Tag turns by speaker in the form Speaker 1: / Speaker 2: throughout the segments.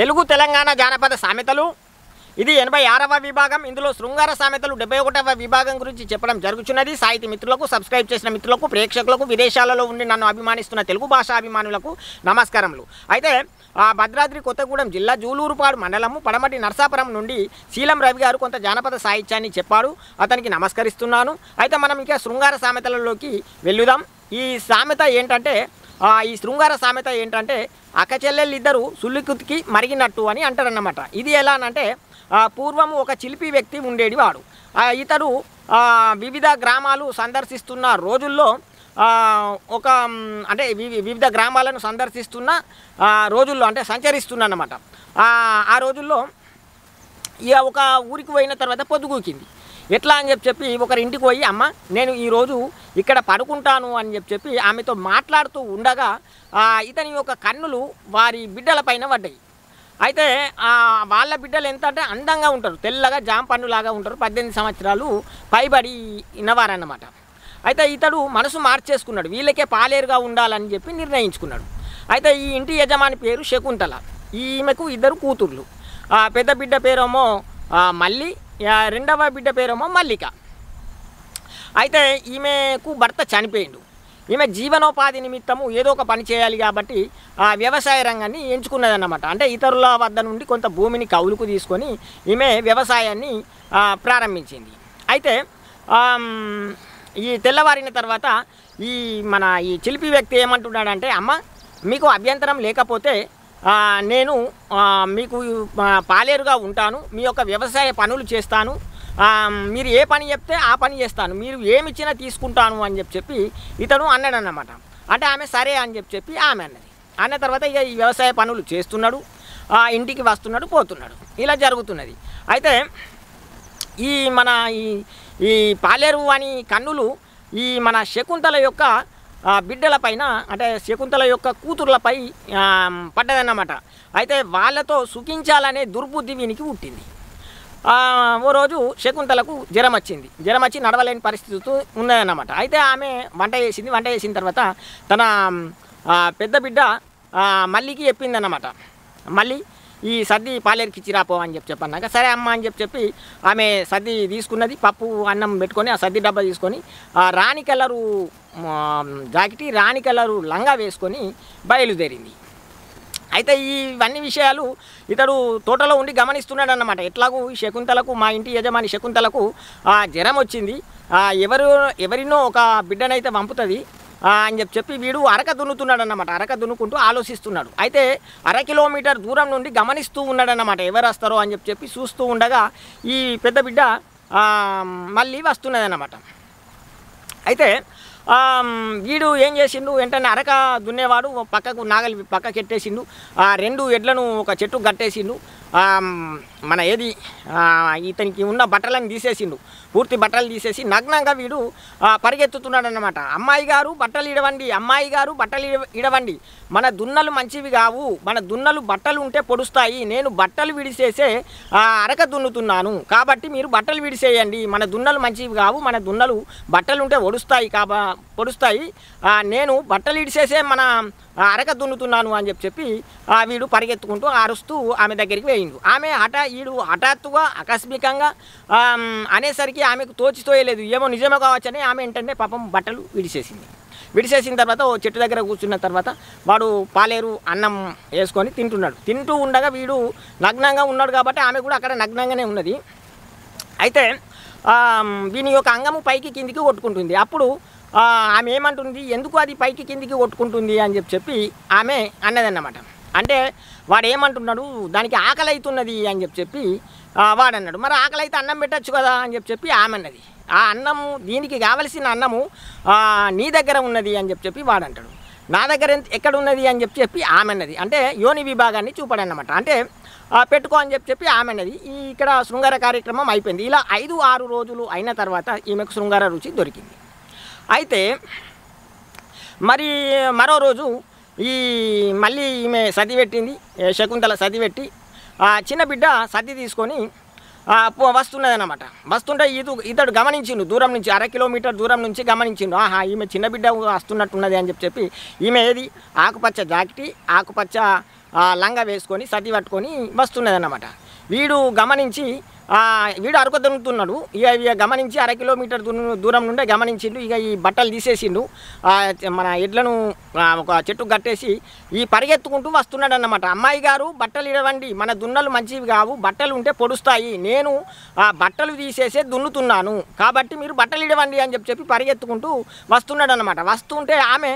Speaker 1: తెలుగు తెలంగాణ జానపద సామెతలు ఇది ఎనభై ఆరవ విభాగం ఇందులో శృంగార సామెతలు డెబ్బై ఒకటవ విభాగం గురించి చెప్పడం జరుగుతున్నది సాహితీ మిత్రులకు సబ్స్క్రైబ్ చేసిన మిత్రులకు ప్రేక్షకులకు విదేశాలలో ఉండి నన్ను అభిమానిస్తున్న తెలుగు భాషా అభిమానులకు నమస్కారములు అయితే ఆ భద్రాద్రి కొత్తగూడెం జిల్లా జూలూరుపాడు మండలము పడమటి నర్సాపురం నుండి శీలం రవి గారు కొంత జానపద సాహిత్యాన్ని చెప్పారు అతనికి నమస్కరిస్తున్నాను అయితే మనం ఇంకా శృంగార సామెతలలోకి వెళ్ళుదాం ఈ సామెత ఏంటంటే ఈ శృంగార సామెత ఏంటంటే అక్కచెల్లెళ్ళు ఇద్దరు సుల్లికుతికి మరిగినట్టు అని అంటారన్నమాట ఇది ఎలా అంటే పూర్వం ఒక చిలిపి వ్యక్తి ఉండేది వాడు ఇతడు వివిధ గ్రామాలు సందర్శిస్తున్న రోజుల్లో ఒక అంటే వివిధ గ్రామాలను సందర్శిస్తున్న రోజుల్లో అంటే సంచరిస్తున్నమాట ఆ రోజుల్లో ఇక ఒక ఊరికి పోయిన తర్వాత పొద్దుకూకింది ఎట్లా అని చెప్పి చెప్పి ఒకరి ఇంటికి పోయి అమ్మ నేను ఈరోజు ఇక్కడ పడుకుంటాను అని చెప్పి చెప్పి ఆమెతో మాట్లాడుతూ ఉండగా ఇతని యొక్క కన్నులు వారి బిడ్డల పైన పడ్డాయి అయితే వాళ్ళ బిడ్డలు ఎంత అంటే అందంగా ఉంటారు తెల్లగా జామ ఉంటారు పద్దెనిమిది సంవత్సరాలు పైబడి ఇన్నవారన్నమాట అయితే ఇతడు మనసు మార్చేసుకున్నాడు వీళ్ళకే పాలేరుగా ఉండాలని చెప్పి నిర్ణయించుకున్నాడు అయితే ఈ ఇంటి యజమాని పేరు శకుంతల ఈమెకు ఇద్దరు కూతుర్లు పెద్ద బిడ్డ పేరేమో మళ్ళీ రెండవ బిడ్డ పేరేమో మల్లిక అయితే ఈమెకు భర్త చనిపోయిండు ఈమె జీవనోపాధి నిమిత్తము ఏదో ఒక పని చేయాలి కాబట్టి ఆ వ్యవసాయ రంగాన్ని ఎంచుకున్నదన్నమాట అంటే ఇతరుల వద్ద నుండి కొంత భూమిని కౌలుకు తీసుకొని ఈమె వ్యవసాయాన్ని ప్రారంభించింది అయితే ఈ తెల్లవారిన తర్వాత ఈ మన ఈ చిలిపి వ్యక్తి ఏమంటున్నాడంటే అమ్మ మీకు అభ్యంతరం లేకపోతే నేను మీకు పాలేరుగా ఉంటాను మీ యొక్క వ్యవసాయ పనులు చేస్తాను మీరు ఏ పని చెప్తే ఆ పని చేస్తాను మీరు ఏమిచ్చినా తీసుకుంటాను అని చెప్పి చెప్పి ఇతను అన్నాడు అన్నమాట అంటే ఆమె సరే అని చెప్పి చెప్పి ఆమె అన్నది అన్న తర్వాత ఇక ఈ వ్యవసాయ పనులు చేస్తున్నాడు ఇంటికి వస్తున్నాడు పోతున్నాడు ఇలా జరుగుతున్నది అయితే ఈ మన ఈ ఈ పాలేరు అని కన్నులు ఈ మన శకుంతల యొక్క బిడ్డలపైన అంటే శకుంతల యొక్క కూతుర్లపై పడ్డదన్నమాట అయితే వాళ్ళతో సుఖించాలనే దుర్బుద్ధి వీనికి పుట్టింది ఓ రోజు శకుంతలకు జ్వరం వచ్చింది జ్వరం వచ్చి నడవలేని పరిస్థితి ఉన్నదన్నమాట అయితే ఆమె వంట చేసింది వంట చేసిన తర్వాత తన పెద్ద బిడ్డ మల్లికి చెప్పిందన్నమాట మళ్ళీ ఈ సర్ది పాలేరుకి ఇచ్చిరాపో అని చెప్పి చెప్పన్నాక సరే అమ్మ అని చెప్పి చెప్పి ఆమె సర్ది తీసుకున్నది పప్పు అన్నం పెట్టుకొని ఆ సర్ది డబ్బా తీసుకొని ఆ రాణి కలరు జాకెట్ రాణి కలరు లంగా వేసుకొని బయలుదేరింది అయితే ఇవన్నీ విషయాలు ఇతడు తోటలో ఉండి గమనిస్తున్నాడు అన్నమాట ఎట్లాగూ శకుంతలకు మా ఇంటి యజమాని శకుంతలకు ఆ జ్వరం వచ్చింది ఎవరు ఎవరినో ఒక బిడ్డనైతే పంపుతుంది అని చెప్పి చెప్పి వీడు అరక దున్నుతున్నాడు అనమాట అరక దున్నుకుంటూ ఆలోచిస్తున్నాడు అయితే అర కిలోమీటర్ దూరం నుండి గమనిస్తూ ఉన్నాడన్నమాట ఎవరు వస్తారో అని చెప్పి చెప్పి చూస్తూ ఉండగా ఈ పెద్ద బిడ్డ మళ్ళీ వస్తున్నది అన్నమాట అయితే వీడు ఏం చేసిండు వెంటనే అరక దున్నేవాడు పక్కకు నాగలి పక్కకి ఎట్టేసిండు ఆ రెండు ఎడ్లను ఒక చెట్టు కట్టేసిండు మన ఏది ఇతనికి ఉన్న బట్టలను తీసేసిండు పూర్తి బట్టలు తీసేసి నగ్నంగా వీడు పరిగెత్తుతున్నాడు అనమాట అమ్మాయి గారు బట్టలు ఇడవండి అమ్మాయి గారు బట్టలు ఇడవండి మన దున్నలు మంచివి కావు మన దున్నలు బట్టలు ఉంటే పొడుస్తాయి నేను బట్టలు విడిసేసే అరక దున్నుతున్నాను కాబట్టి మీరు బట్టలు విడిసేయండి మన దున్నలు మంచివి కావు మన దున్నలు బట్టలు ఉంటే ఒడుస్తాయి కాబా పొడుస్తాయి నేను బట్టలు ఇడిసేసే మన అరక దున్నుతున్నాను అని చెప్పి చెప్పి వీడు పరిగెత్తుకుంటూ అరుస్తూ ఆమె దగ్గరికి వేయిండు ఆమె హఠా వీడు హఠాత్తుగా ఆకస్మికంగా అనేసరికి ఆమెకు తోచితోయలేదు ఏమో కావచ్చు కావచ్చని ఆమె ఏంటంటే పాపం బట్టలు విడిచేసింది విడిచేసిన తర్వాత ఓ చెట్టు దగ్గర కూర్చున్న తర్వాత వాడు పాలేరు అన్నం వేసుకొని తింటున్నాడు తింటూ ఉండగా వీడు నగ్నంగా ఉన్నాడు కాబట్టి ఆమె కూడా అక్కడ నగ్నంగానే ఉన్నది అయితే దీని యొక్క అంగము పైకి కిందికి కొట్టుకుంటుంది అప్పుడు ఆమె ఏమంటుంది ఎందుకు అది పైకి కిందికి కొట్టుకుంటుంది అని చెప్పి చెప్పి ఆమె అన్నదన్నమాట అంటే వాడు ఏమంటున్నాడు దానికి ఆకలి అవుతున్నది అని చెప్పి చెప్పి వాడన్నాడు మరి ఆకలి అయితే అన్నం పెట్టచ్చు కదా అని చెప్పి చెప్పి ఆమె అన్నది ఆ అన్నము దీనికి కావలసిన అన్నము నీ దగ్గర ఉన్నది అని చెప్పి చెప్పి వాడంటాడు నా దగ్గర ఎంత ఎక్కడ ఉన్నది అని చెప్పి చెప్పి ఆమె అన్నది అంటే యోని విభాగాన్ని చూపడన్నమాట అంటే పెట్టుకో అని చెప్పి చెప్పి ఆమె అన్నది ఈ ఇక్కడ శృంగార కార్యక్రమం అయిపోయింది ఇలా ఐదు ఆరు రోజులు అయిన తర్వాత ఈమెకు శృంగార రుచి దొరికింది అయితే మరి మరో రోజు ఈ మళ్ళీ ఈమె సదివెట్టింది శకుంతల సదివెట్టి చిన్న బిడ్డ సర్ది తీసుకొని వస్తున్నది అనమాట వస్తుంటే ఇది ఇతడు గమనించిండు దూరం నుంచి అర కిలోమీటర్ దూరం నుంచి గమనించిండు ఆహా ఈమె చిన్న బిడ్డ వస్తున్నట్టున్నది అని చెప్పి చెప్పి ఈమె ఏది ఆకుపచ్చ జాకిటీ ఆకుపచ్చ లంగా వేసుకొని సర్ది పట్టుకొని వస్తున్నది అనమాట వీడు గమనించి వీడు అరకు దొరుకుతున్నాడు ఇక ఇక గమనించి అర కిలోమీటర్ దూరం నుండే గమనించిండు ఇక ఈ బట్టలు తీసేసిండు మన ఎడ్లను ఒక చెట్టు కట్టేసి ఈ పరిగెత్తుకుంటూ వస్తున్నాడు అన్నమాట అమ్మాయి గారు బట్టలు ఇవ్వండి మన దున్నలు మంచివి కావు బట్టలు ఉంటే పొడుస్తాయి నేను ఆ బట్టలు తీసేసే దున్నుతున్నాను కాబట్టి మీరు బట్టలు ఇవ్వండి అని చెప్పి చెప్పి పరిగెత్తుకుంటూ వస్తున్నాడు అనమాట వస్తుంటే ఆమె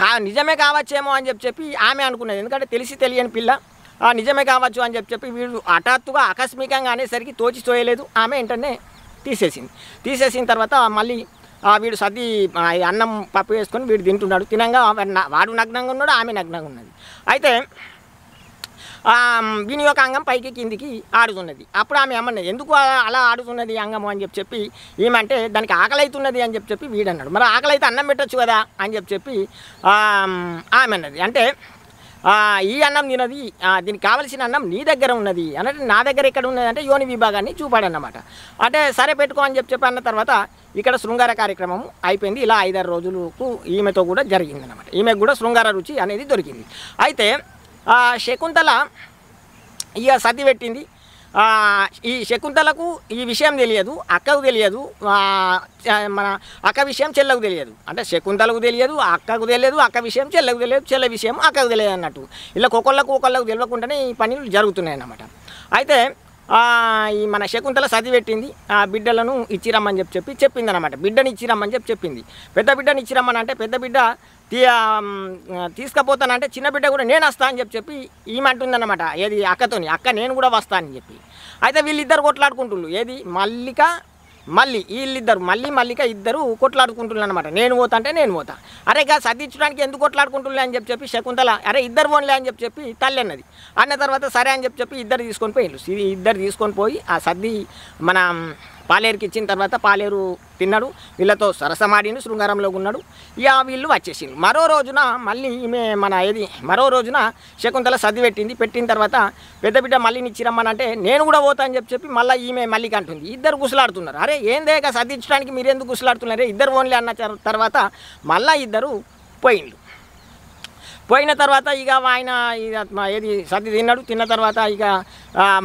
Speaker 1: కా నిజమే కావచ్చేమో అని చెప్పి చెప్పి ఆమె అనుకున్నది ఎందుకంటే తెలిసి తెలియని పిల్ల నిజమే కావచ్చు అని చెప్పి చెప్పి వీళ్ళు హఠాత్తుగా ఆకస్మికంగా అనేసరికి తోచి తోయలేదు ఆమె వెంటనే తీసేసింది తీసేసిన తర్వాత మళ్ళీ వీడు సర్ది అన్నం పప్పు వేసుకొని వీడు తింటున్నాడు తినంగా వాడు నగ్నంగా ఉన్నాడు ఆమె నగ్నంగా ఉన్నది అయితే వినియోగ అంగం పైకి కిందికి ఆడుతున్నది అప్పుడు ఆమె ఏమన్నది ఎందుకు అలా ఆడుతున్నది అంగము అని చెప్పి చెప్పి ఏమంటే దానికి ఆకలైతున్నది అని చెప్పి చెప్పి వీడన్నాడు మరి ఆకలైతే అన్నం పెట్టచ్చు కదా అని చెప్పి చెప్పి ఆమె అన్నది అంటే ఈ అన్నం తినది దీనికి కావలసిన అన్నం నీ దగ్గర ఉన్నది అన్నట్టు నా దగ్గర ఎక్కడ ఉన్నది అంటే యోని విభాగాన్ని చూపాడన్నమాట అంటే సరే పెట్టుకో అని చెప్పి చెప్పి అన్న తర్వాత ఇక్కడ శృంగార కార్యక్రమం అయిపోయింది ఇలా ఐదారు రోజులకు ఈమెతో కూడా జరిగింది అనమాట ఈమెకు కూడా శృంగార రుచి అనేది దొరికింది అయితే శకుంతల ఇక సర్ది పెట్టింది ఈ శకుంతలకు ఈ విషయం తెలియదు అక్కకు తెలియదు మన అక్క విషయం చెల్లకు తెలియదు అంటే శకుంతలకు తెలియదు అక్కకు తెలియదు అక్క విషయం చెల్లకు తెలియదు చెల్ల విషయం అక్కకు తెలియదు అన్నట్టు ఇలా ఒకళ్ళకు ఒకళ్ళకు తెలియకుండానే ఈ పనులు జరుగుతున్నాయి అన్నమాట అయితే ఈ మన శకుంతల చదివెట్టింది ఆ బిడ్డలను ఇచ్చిరమ్మని చెప్పి చెప్పి చెప్పింది అనమాట బిడ్డని ఇచ్చిరమ్మని చెప్పి చెప్పింది పెద్ద బిడ్డని ఇచ్చిరమ్మని అంటే పెద్ద బిడ్డ తీసుకపోతానంటే చిన్న బిడ్డ కూడా నేను వస్తా అని చెప్పి చెప్పి ఈమంటుందన్నమాట ఏది అక్కతోని అక్క నేను కూడా వస్తానని చెప్పి అయితే వీళ్ళిద్దరు కొట్లాడుకుంటుళ్ళు ఏది మల్లిక మళ్ళీ వీళ్ళిద్దరు మళ్ళీ మల్లిక ఇద్దరు కొట్లాడుకుంటున్నారు అనమాట నేను పోతా అంటే నేను పోతా అరే కాదు సర్దించడానికి ఎందుకు కొట్లాడుకుంటున్నా అని చెప్పి చెప్పి శకుంతల అరే ఇద్దరు పోన్లే అని చెప్పి చెప్పి తల్లి అన్నది అన్న తర్వాత సరే అని చెప్పి చెప్పి ఇద్దరు తీసుకొని పోయిండు ఇద్దరు తీసుకొని పోయి ఆ సర్ది మన పాలేరుకి ఇచ్చిన తర్వాత పాలేరు తిన్నాడు వీళ్ళతో సరసమాడిండు శృంగారంలో ఉన్నాడు ఇక వీళ్ళు వచ్చేసిండు మరో రోజున మళ్ళీ ఈమె మన ఏది మరో రోజున శకుంతల సర్ది పెట్టింది పెట్టిన తర్వాత పెద్ద బిడ్డ మళ్ళీ అంటే నేను కూడా పోతా అని చెప్పి చెప్పి మళ్ళీ ఈమె మళ్ళీ అంటుంది ఇద్దరు గుసలాడుతున్నారు అరే ఏందేగా సర్దించడానికి మీరెందుకు గుసలాడుతున్నారే ఇద్దరు ఓన్లీ అన్న తర్వాత మళ్ళీ ఇద్దరు పోయిండు పోయిన తర్వాత ఇక ఆయన ఏది సర్ది తిన్నాడు తిన్న తర్వాత ఇక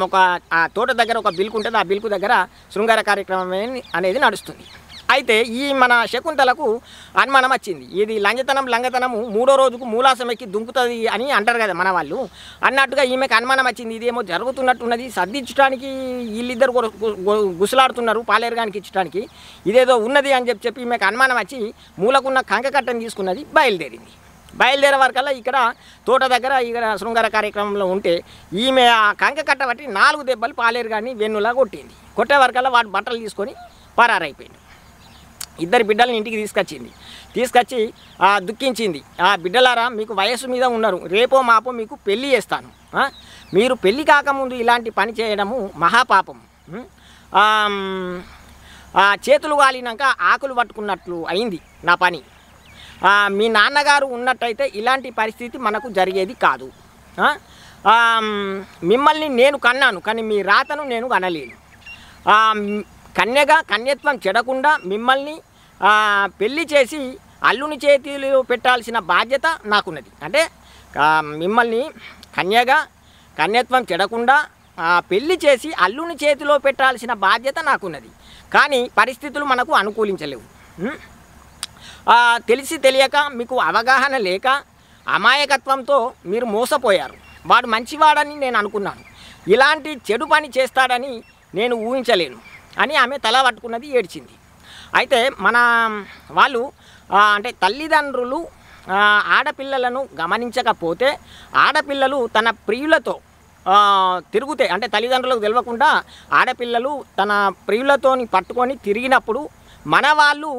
Speaker 1: ఒక ఆ తోట దగ్గర ఒక బిల్కు ఉంటుంది ఆ బిల్కు దగ్గర శృంగార కార్యక్రమం అనేది నడుస్తుంది అయితే ఈ మన శకుంతలకు అనుమానం వచ్చింది ఇది లంజతనం లంగతనము మూడో రోజుకు మూలాసమెక్కి దుంకుతుంది అని అంటారు కదా మన వాళ్ళు అన్నట్టుగా ఈమెకు అనుమానం వచ్చింది ఇదేమో జరుగుతున్నట్టున్నది సర్దించడానికి వీళ్ళిద్దరు గుసలాడుతున్నారు పాలేరుగానికి ఇచ్చడానికి ఇదేదో ఉన్నది అని చెప్పి చెప్పి ఈమెకు అనుమానం వచ్చి మూలకున్న కంకకట్టను తీసుకున్నది బయలుదేరింది బయలుదేరే వరకల్లా ఇక్కడ తోట దగ్గర ఇక్కడ శృంగార కార్యక్రమంలో ఉంటే ఈమె ఆ కంక కట్ట బట్టి నాలుగు దెబ్బలు పాలేరు కానీ వెన్నులా కొట్టింది కొట్టే వరకల్లా వాటి బట్టలు తీసుకొని పరారైపోయింది ఇద్దరు బిడ్డలను ఇంటికి తీసుకొచ్చింది తీసుకొచ్చి దుఃఖించింది ఆ బిడ్డలారా మీకు వయస్సు మీద ఉన్నారు రేపో మాపో మీకు పెళ్ళి చేస్తాను మీరు పెళ్ళి కాకముందు ఇలాంటి పని చేయడము మహాపాపం చేతులు వాలినాక ఆకులు పట్టుకున్నట్లు అయింది నా పని మీ నాన్నగారు ఉన్నట్టయితే ఇలాంటి పరిస్థితి మనకు జరిగేది కాదు మిమ్మల్ని నేను కన్నాను కానీ మీ రాతను నేను కనలేను కన్యగా కన్యత్వం చెడకుండా మిమ్మల్ని పెళ్లి చేసి అల్లుని చేతిలో పెట్టాల్సిన బాధ్యత నాకున్నది అంటే మిమ్మల్ని కన్యగా కన్యత్వం చెడకుండా పెళ్లి చేసి అల్లుని చేతిలో పెట్టాల్సిన బాధ్యత నాకున్నది కానీ పరిస్థితులు మనకు అనుకూలించలేవు తెలిసి తెలియక మీకు అవగాహన లేక అమాయకత్వంతో మీరు మోసపోయారు వాడు మంచివాడని నేను అనుకున్నాను ఇలాంటి చెడు పని చేస్తాడని నేను ఊహించలేను అని ఆమె తల పట్టుకున్నది ఏడ్చింది అయితే మన వాళ్ళు అంటే తల్లిదండ్రులు ఆడపిల్లలను గమనించకపోతే ఆడపిల్లలు తన ప్రియులతో తిరుగుతే అంటే తల్లిదండ్రులకు తెలియకుండా ఆడపిల్లలు తన ప్రియులతోని పట్టుకొని తిరిగినప్పుడు మన వాళ్ళు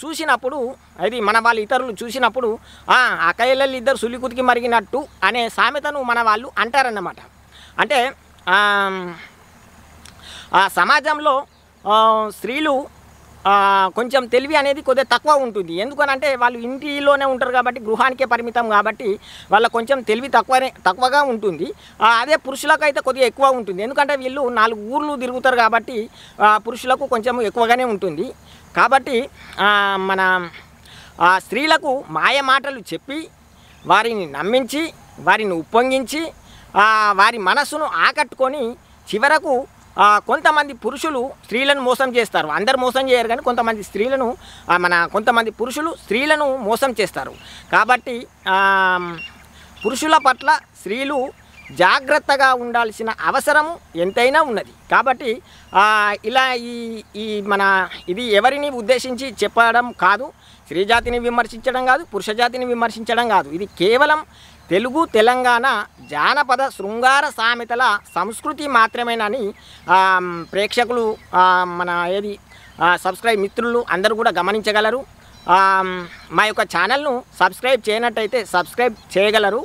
Speaker 1: చూసినప్పుడు అది మన వాళ్ళు ఇతరులు చూసినప్పుడు అకయ్యలు ఇద్దరు సులికుతికి మరిగినట్టు అనే సామెతను మన వాళ్ళు అంటారన్నమాట అంటే ఆ సమాజంలో స్త్రీలు కొంచెం తెలివి అనేది కొద్దిగా తక్కువ ఉంటుంది ఎందుకనంటే వాళ్ళు ఇంటిలోనే ఉంటారు కాబట్టి గృహానికే పరిమితం కాబట్టి వాళ్ళ కొంచెం తెలివి తక్కువనే తక్కువగా ఉంటుంది అదే పురుషులకు అయితే కొద్దిగా ఎక్కువ ఉంటుంది ఎందుకంటే వీళ్ళు నాలుగు ఊర్లు తిరుగుతారు కాబట్టి పురుషులకు కొంచెం ఎక్కువగానే ఉంటుంది కాబట్టి మన స్త్రీలకు మాయ మాటలు చెప్పి వారిని నమ్మించి వారిని ఉప్పొంగించి వారి మనసును ఆకట్టుకొని చివరకు కొంతమంది పురుషులు స్త్రీలను మోసం చేస్తారు అందరు మోసం చేయరు కానీ కొంతమంది స్త్రీలను మన కొంతమంది పురుషులు స్త్రీలను మోసం చేస్తారు కాబట్టి పురుషుల పట్ల స్త్రీలు జాగ్రత్తగా ఉండాల్సిన అవసరము ఎంతైనా ఉన్నది కాబట్టి ఇలా ఈ ఈ మన ఇది ఎవరిని ఉద్దేశించి చెప్పడం కాదు స్త్రీ జాతిని విమర్శించడం కాదు పురుష జాతిని విమర్శించడం కాదు ఇది కేవలం తెలుగు తెలంగాణ జానపద శృంగార సామెతల సంస్కృతి మాత్రమేనని ప్రేక్షకులు మన ఏది సబ్స్క్రైబ్ మిత్రులు అందరూ కూడా గమనించగలరు మా యొక్క ఛానల్ను సబ్స్క్రైబ్ చేయనట్టయితే సబ్స్క్రైబ్ చేయగలరు